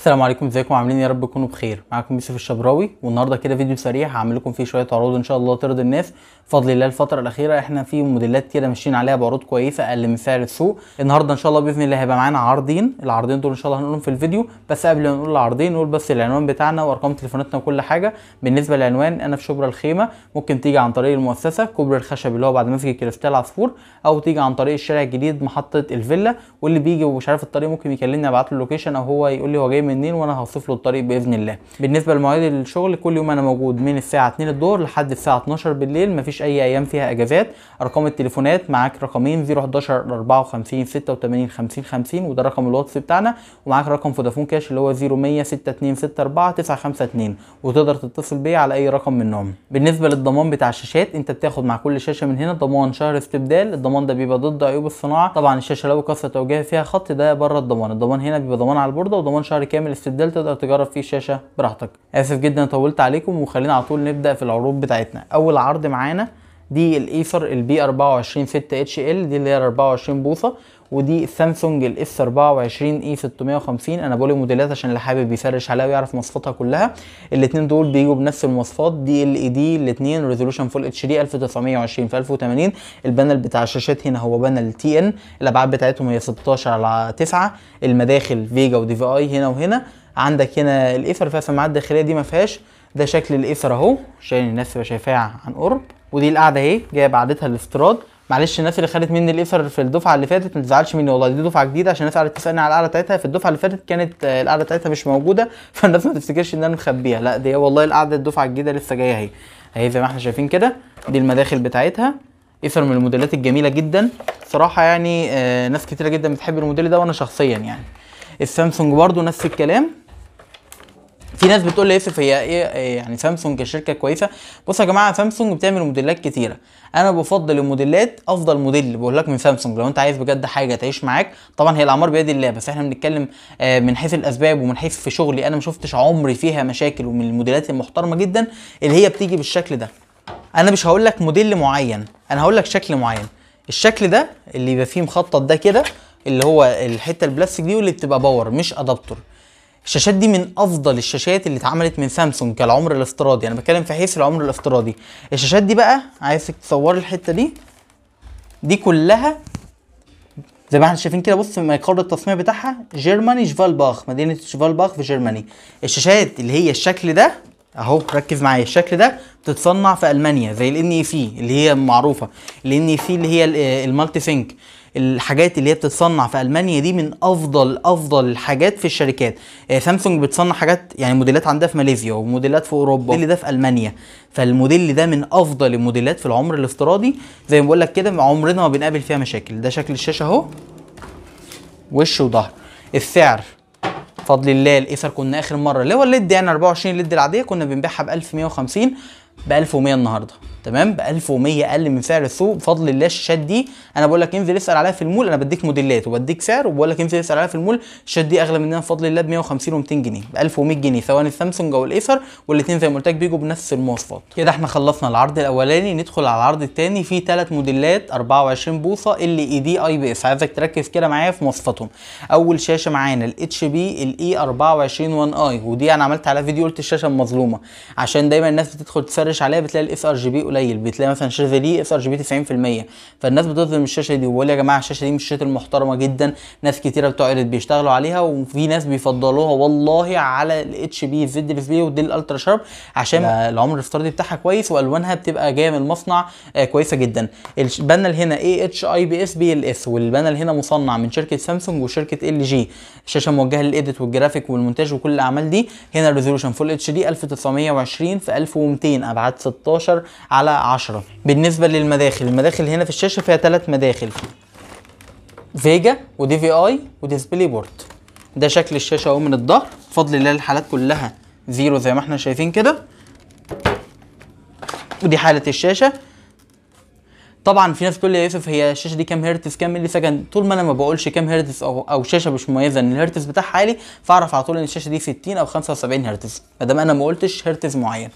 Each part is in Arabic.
السلام عليكم ازيكم عاملين إيه يا رب تكونوا بخير معاكم يوسف الشبراوي والنهارده كده فيديو سريع هعمل لكم فيه شويه عروض ان شاء الله ترضي الناس بفضل الله الفتره الاخيره احنا في موديلات كده ماشيين عليها بعروض كويسه اقل من سعر السوق النهارده ان شاء الله باذن الله هيبقى معانا عرضين العرضين دول ان شاء الله هنقولهم في الفيديو بس قبل ما نقول العرضين نقول بس العنوان بتاعنا وارقام تليفوناتنا وكل حاجه بالنسبه للعنوان انا في شبرا الخيمه ممكن تيجي عن طريق المؤسسه كوبري الخشب اللي هو بعد مسجد كريستال عصفور او تيجي عن طريق الشارع الجديد محطه الفيلا واللي بيجي ومش عارف الطريق ممكن يكلمني ابعت له اللوكيشن او هو يقول لي هو جاي منين وانا هوصف له الطريق باذن الله بالنسبه لمواعيد الشغل كل يوم انا موجود من الساعه 2 الظهر لحد الساعه 12 بالليل مفيش اي ايام فيها اجازات ارقام التليفونات معاك رقمين 011 54 86 50 50 وده رقم الواتس بتاعنا ومعاك رقم فودافون كاش اللي هو 0100 952 وتقدر تتصل بيه على اي رقم منهم بالنسبه للضمان بتاع الشاشات انت بتاخد مع كل شاشه من هنا ضمان شهر استبدال الضمان ده بيبقى ضد عيوب الصناعه طبعا الشاشه لو كسرت او فيها خط ده بره الضمان الضمان هنا بيبقى ضمان على البورده وضمان شهر كامل كامل استبدال تقدر تجرب فيه الشاشه براحتك اسف جدا طولت عليكم وخلينا على طول نبدا في العروض بتاعتنا اول عرض معانا دي الايثر البي 24 6 اتش ال دي اللي هي 24 بوصه ودي سامسونج الاس 24 اي 650 انا بقول الموديلات عشان اللي حابب يفرش عليها ويعرف مواصفاتها كلها الاثنين دول بيجوا بنفس المواصفات دي ال اي دي الاثنين ريزولوشن فول اتش دي 1920 في 1080 البانل بتاع الشاشات هنا هو بانل تي ان الابعاد بتاعتهم هي 16 على 9 المداخل فيجا ودي في اي هنا وهنا عندك هنا الايثر فيها سماعات داخليه دي ما فيهاش ده شكل الايثر اهو عشان الناس تبقى شايفاها عن قرب ودي القاعده اهي جايه بعدتها الافتراض معلش الناس اللي خدت مني الايثر في الدفعه اللي فاتت ما تزعلش مني والله دي دفعه جديده عشان الناس قعدت تسالني على القعده بتاعتها في الدفعه اللي فاتت كانت آه، القعده بتاعتها مش موجوده فالناس ما تفتكرش ان انا مخبيها لا دي والله القعده الدفعه الجديده لسه جايه اهي اهي زي ما احنا شايفين كده دي المداخل بتاعتها ايثر من الموديلات الجميله جدا صراحه يعني آه، ناس كتيره جدا بتحب الموديل ده وانا شخصيا يعني السامسونج برضو نفس الكلام في ناس بتقول لي يوسف إيه، هي إيه،, إيه،, ايه يعني سامسونج شركه كويسه بصوا يا جماعه سامسونج بتعمل موديلات كتيره انا بفضل الموديلات افضل موديل بقول لك من سامسونج لو انت عايز بجد حاجه تعيش معاك طبعا هي الاعمار بيد الله بس احنا بنتكلم آه، من حيث الاسباب ومن حيث في شغلي انا ما شفتش عمري فيها مشاكل ومن الموديلات المحترمه جدا اللي هي بتيجي بالشكل ده انا مش هقول لك موديل معين انا هقول لك شكل معين الشكل ده اللي يبقى فيه مخطط ده كده اللي هو الحته البلاستيك دي واللي بتبقى باور مش ادابتور الشاشات دي من افضل الشاشات اللي اتعملت من سامسونج كالعمر الافتراضي انا بتكلم في حيث العمر الافتراضي الشاشات دي بقى عايزك تصور الحته دي دي كلها زي ما احنا شايفين كده بص مقر التصميم بتاعها جيرماني شفالباخ مدينه شفالباخ في جيرماني الشاشات اللي هي الشكل ده اهو ركز معايا الشكل ده بتتصنع في المانيا زي الان اي e اللي هي معروفه الان اي e اللي هي آه، المالتي سينك الحاجات اللي هي بتتصنع في المانيا دي من افضل افضل الحاجات في الشركات آه، سامسونج بتصنع حاجات يعني موديلات عندها في ماليزيا وموديلات في اوروبا اللي ده في المانيا فالموديل ده من افضل الموديلات في العمر الافتراضي زي ما بقول لك كده عمرنا ما بنقابل فيها مشاكل ده شكل الشاشه اهو وش وظهر السعر بفضل الله الايثر كنا اخر مره اللي هو الليد يعني 24 ليد العاديه كنا بنبيعها ب 1150 ب 1100 النهارده تمام ب 1100 اقل من سعر السوق بفضل الله الشات دي انا بقول لك انزل اسال عليها في المول انا بديك موديلات وبديك سعر وبقول لك انزل اسال عليها في المول الشات دي اغلى مننا بفضل الله ب 150 و200 جنيه ب 1100 جنيه سواء السامسونج او الايسر والاثنين زي ما قلت لك بيجوا بنفس المواصفات كده احنا خلصنا العرض الاولاني ندخل على العرض الثاني فيه ثلاث موديلات 24 بوصه ال اي دي اي بي اس عايزك تركز كده معايا في مواصفاتهم اول شاشه معانا الاتش بي الاي 24 1 اي ودي انا عملت عليها فيديو قلت الشاشه المظلومه عشان دايما الناس بتدخل تسرش عليها بتلاقي الاف ار جي بي قليل بتلاقي مثلا الشاشه دي اف ار جي بي 90% فالناس بتظلم الشاشه دي وبقول يا جماعه الشاشه دي مش الشاشات المحترمه جدا ناس كتيره بتعرض بيشتغلوا عليها وفي ناس بيفضلوها والله على الاتش بي زد اف بي ودي الالترا شارب عشان العمر الافتراضي بتاعها كويس والوانها بتبقى جايه من المصنع آه، كويسه جدا البانل هنا اي اتش اي بي اس بي ال اس والبانل هنا مصنع من شركه سامسونج وشركه ال جي الشاشه موجهه للايديت والجرافيك والمونتاج وكل الاعمال دي هنا الريزولوشن فول اتش دي 1920 في 1200 ابعاد 16 على 10 بالنسبه للمداخل المداخل هنا في الشاشه فيها ثلاث مداخل فيجا ودي في اي وديسبلي بورت ده شكل الشاشه اهو من الظهر بفضل الله الحالات كلها زيرو زي ما احنا شايفين كده ودي حاله الشاشه طبعا في ناس تقول لي يا يوسف هي الشاشه دي كام هرتز كام ملي سكند طول ما انا ما بقولش كام هرتز او او شاشه مش مميزه ان الهرتز بتاعها عالي فاعرف على طول ان الشاشه دي 60 او 75 هرتز ما دام انا ما قلتش هرتز معين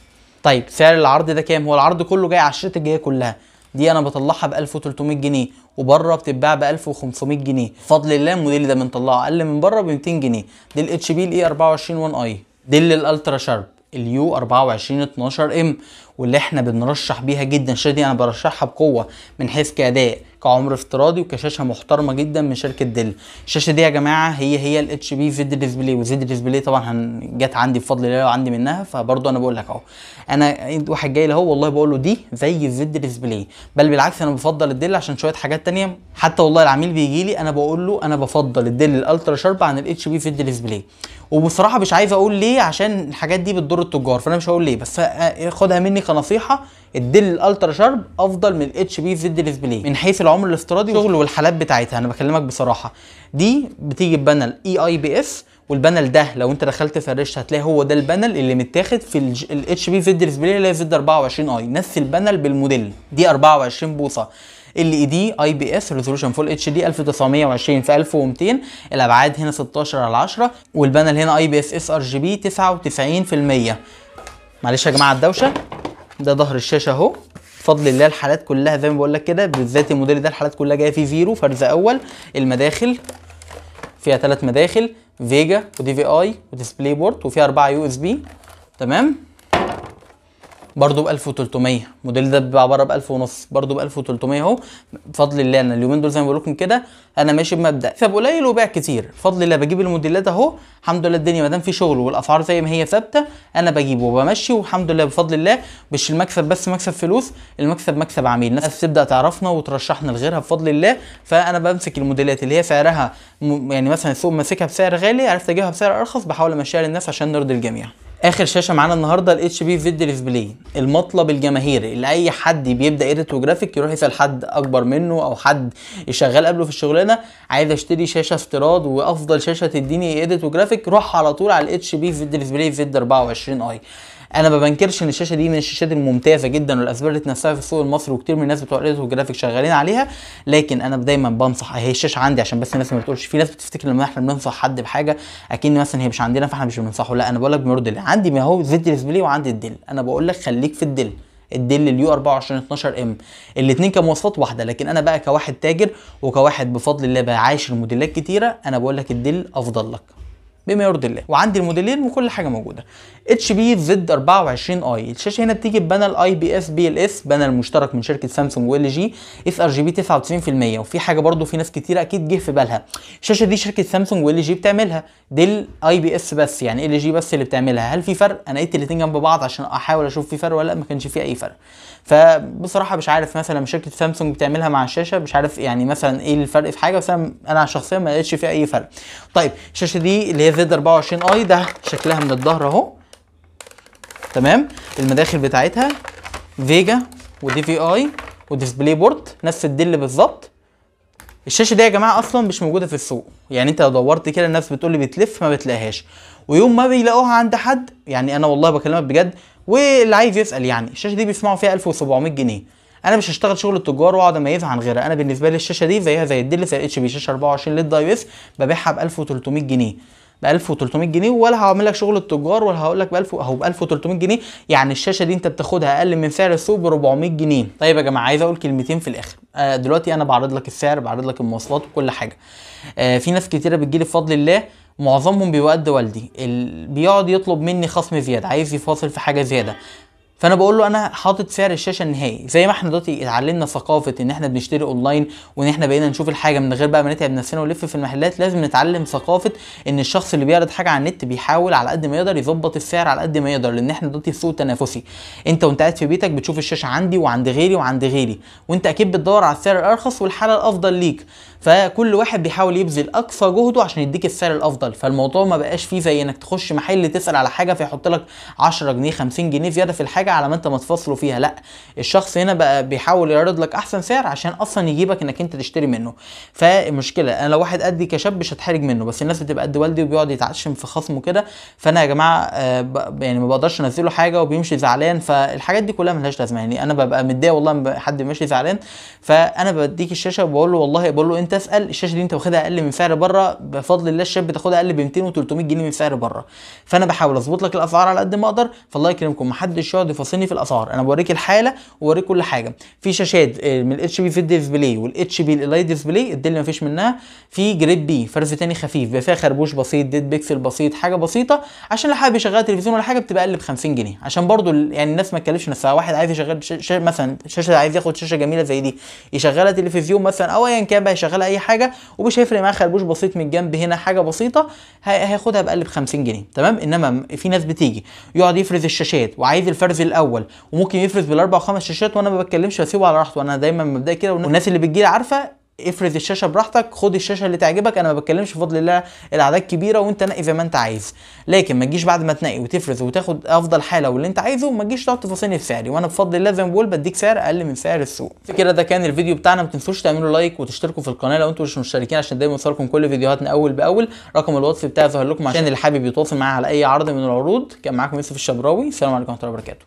طيب سعر العرض ده كام هو العرض كله جاي على الشريط الجايه كلها دي انا بطلعها ب 1300 جنيه وبره بتتباع ب 1500 جنيه بفضل الله الموديل ده بنطلعه اقل من بره ب 200 جنيه دي الاتش بي الاي 24 1 اي دي الالترا شارب اليو 24 12 ام واللي احنا بنرشح بيها جدا الشريط دي انا برشحها بقوه من حيث كاداء كعمر افتراضي وكشاشه محترمه جدا من شركه ديل الشاشه دي يا جماعه هي هي الاتش بي فيد ديسبلاي وفيد ديسبلاي طبعا جت عندي بفضل الله وعندي منها فبرضه انا بقول لك اهو انا واحد جاي اهو والله بقول له دي زي الفيد ديسبلاي بل بالعكس انا بفضل الديل عشان شويه حاجات ثانيه حتى والله العميل بيجي لي انا بقول له انا بفضل الديل الالترا شارب عن الاتش بي فيد ديسبلاي وبصراحه مش عايز اقول ليه عشان الحاجات دي بتضر التجار فانا مش هقول ليه بس خدها مني كنصيحه الديل الالترا شارب افضل من الاتش بي فيد ديسبلاي من حيث العمر الافتراضي والشغل والحالات بتاعتها انا بكلمك بصراحه دي بتيجي ببانل اي اي بي اف والبانل ده لو انت دخلت فرشت هتلاقي هو ده البانل اللي متاخد في الاتش بي فيد ديسبلاي اللي هي فيد 24 اي نفس البانل بالموديل دي 24 بوصه ال اي دي اي بي اس ريزولوشن فول اتش دي 1920 في 1200 الابعاد هنا 16 على 10 والبانل هنا اي بي اس اس ار جي بي 99% معلش يا جماعه الدوشه ده ظهر الشاشه اهو بفضل الله الحالات كلها زي ما بقول لك كده بالذات الموديل ده الحالات كلها جايه فيه زيرو فرز اول المداخل فيها ثلاث مداخل فيجا ودي في اي وديسبلاي بورد وفيها 4 يو اس بي تمام برضو ب 1300 موديل ده بيبقى عباره ب 1000 ونص برضو ب 1300 اهو بفضل الله انا اليومين دول زي ما بقول لكم كده انا ماشي بمبدا كسب قليل وبيع كتير بفضل الله بجيب الموديلات اهو الحمد لله الدنيا ما دام في شغل والاسعار زي ما هي ثابته انا بجيب وبمشي والحمد لله بفضل الله مش المكسب بس مكسب فلوس المكسب مكسب عميل الناس تبدا تعرفنا وترشحنا لغيرها بفضل الله فانا بمسك الموديلات اللي هي سعرها يعني مثلا السوق ماسكها بسعر غالي عرفت اجيبها بسعر ارخص بحاول امشيها للناس عشان نرضي الجميع اخر شاشه معانا النهارده الاتش بي فيديو ديسبلاي المطلب الجماهيري اللي اي حد بيبدا ايديت وجرافيك يروح يسال حد اكبر منه او حد شغال قبله في الشغلانه عايز اشتري شاشه افتراض وافضل شاشه تديني ايديت وجرافيك روح على طول على الاتش بي فيديو ديسبلاي فيد 24 اي انا ما بنكرش ان الشاشه دي من الشاشات الممتازه جدا والاثبتت نفسها في السوق المصري وكتير من الناس بتوع الايزو شغالين عليها لكن انا دايما بنصح هي الشاشه عندي عشان بس الناس ما بتقولش في ناس بتفتكر لما احنا بننصح حد بحاجه اكن مثلا هي مش عندنا فاحنا مش بننصحه لا انا بقول لك بنرد اللي عندي ما هو زد ديسبلاي وعندي الدل انا بقول لك خليك في الدل الدل اليو 24 12 ام الاثنين كمواصفات واحده لكن انا بقى كواحد تاجر وكواحد بفضل الله بقى عايش الموديلات كتيره انا بقول لك الدل افضل لك بما يرضي الله وعندي الموديلين وكل حاجه موجوده اتش بي زد 24 اي الشاشه هنا بتيجي ببانل اي بي اس بي ال اس بانل مشترك من شركه سامسونج وال جي اس ار جي بي 99% وفي حاجه برضو في ناس كتير اكيد جه في بالها الشاشه دي شركه سامسونج وال جي بتعملها دي الاي بي اس بس يعني ال جي بس اللي بتعملها هل في فرق انا قلت الاثنين جنب بعض عشان احاول اشوف في فرق ولا لا ما كانش في اي فرق فبصراحه مش عارف مثلا شركه سامسونج بتعملها مع الشاشه مش عارف يعني مثلا ايه الفرق في حاجه بس انا شخصيا ما لقيتش في اي فرق طيب الشاشه دي اللي هي فيد 24 اي ده شكلها من الظهر اهو تمام المداخل بتاعتها فيجا ودي في اي وديسبلاي بورت نفس الدل بالظبط الشاشه دي يا جماعه اصلا مش موجوده في السوق يعني انت لو دورت كده الناس بتقول لي بتلف ما بتلاقيهاش ويوم ما بيلاقوها عند حد يعني انا والله بكلمك بجد واللي عايز يسال يعني الشاشه دي بيسمعوا فيها 1700 جنيه انا مش هشتغل شغل التجار واقعد اميزها عن غيرها انا بالنسبه لي الشاشه دي زيها زي الدل زي الاتش بي شاشه 24 ليد اي ببيعها ب 1300 جنيه ب 1300 جنيه ولا هعمل لك شغل التجار ولا هقول لك ب 1000 اهو ب 1300 جنيه يعني الشاشه دي انت بتاخدها اقل من سعر السوق ب 400 جنيه طيب يا جماعه عايز اقول كلمتين في الاخر آه دلوقتي انا بعرض لك السعر بعرض لك المواصلات وكل حاجه آه في ناس كتيره بتجيلي بفضل الله معظمهم بيبقى قد والدي بيقعد يطلب مني خصم زياده عايز يفاصل في حاجه زياده فانا بقول له انا حاطط سعر الشاشه النهائي زي ما احنا دلوقتي اتعلمنا ثقافه ان احنا بنشتري اونلاين وان احنا بقينا نشوف الحاجه من غير بقى ما نتعب نفسنا ونلف في المحلات لازم نتعلم ثقافه ان الشخص اللي بيعرض حاجه على النت بيحاول على قد ما يقدر يظبط السعر على قد ما يقدر لان احنا دلوقتي في سوق تنافسي انت وانت قاعد في بيتك بتشوف الشاشه عندي وعند غيري وعند غيري وانت اكيد بتدور على السعر الارخص والحاله الافضل ليك فكل واحد بيحاول يبذل اقصى جهده عشان يديك السعر الافضل فالموضوع ما بقاش فيه زي انك تخش محل تسال على حاجه فيحط لك 10 جنيه 50 جنيه زياده في الحاجه على ما انت ما تفصله فيها لا الشخص هنا بقى بيحاول يعرض لك احسن سعر عشان اصلا يجيبك انك انت تشتري منه فالمشكله انا لو واحد قدي كشاب مش هتحرج منه بس الناس بتبقى قد والدي وبيقعد يتعشم في خصمه كده فانا يا جماعه آه، يعني ما بقدرش انزله حاجه وبيمشي زعلان فالحاجات دي كلها ملهاش لازمه يعني انا ببقى متضايق والله حد ماشي زعلان فانا بديك الشاشه وبقول له والله بقول له انت تسال الشاشه دي انت واخدها اقل من سعر بره بفضل الله الشاب بتاخدها اقل ب 200 و300 جنيه من سعر بره فانا بحاول اظبط لك الاسعار على قد ما اقدر فالله يكرمكم محدش يقعد يفاصلني في الاسعار انا بوريك الحاله وبوريك كل حاجه في شاشات آه، من الاتش بي في الديسبلاي والاتش بي الاي ديسبلاي الدل فيش منها في جريد بي فرز تاني خفيف بيبقى فيها خربوش بسيط ديد بيكسل بسيط حاجه بسيطه عشان لو حابب يشغل تلفزيون ولا حاجه بتبقى اقل ب 50 جنيه عشان برضو يعني الناس ما تكلفش نفسها واحد عايز يشغل شاشة مثلا شاشه عايز ياخد شاشه جميله زي دي يشغلها تلفزيون مثلا او ايا كان بقى يشغلها اي حاجه ومش هيفرق معاه خربوش بسيط من الجنب هنا حاجه بسيطه هياخدها بقلب 50 جنيه تمام انما في ناس بتيجي يقعد يفرز الشاشات وعايز الفرز الاول وممكن يفرز بالاربع وخمس شاشات وانا ما بتكلمش بسيبه على راحته انا دايما مبدأ كده والناس اللي بتجيلي عارفه افرض الشاشه براحتك خد الشاشه اللي تعجبك انا ما بتكلمش بفضل الله الاعداد كبيره وانت نقي زي ما انت عايز لكن ما تجيش بعد ما تنقي وتفرز وتاخد افضل حاله واللي انت عايزه ما تجيش تقعد تفاصيلني بسعري وانا بفضل الله زي ما بقول بديك سعر اقل من سعر السوق كده ده كان الفيديو بتاعنا ما تنسوش تعملوا لايك وتشتركوا في القناه لو انتم مش مشتركين عشان دايما يوصلكم كل فيديوهاتنا اول باول رقم الواتس بتاعي ظاهر لكم عشان اللي حابب يتواصل معايا على اي عرض من العروض كان معاكم يوسف الشبراوي السلام عليكم ورحمه الله وبركاته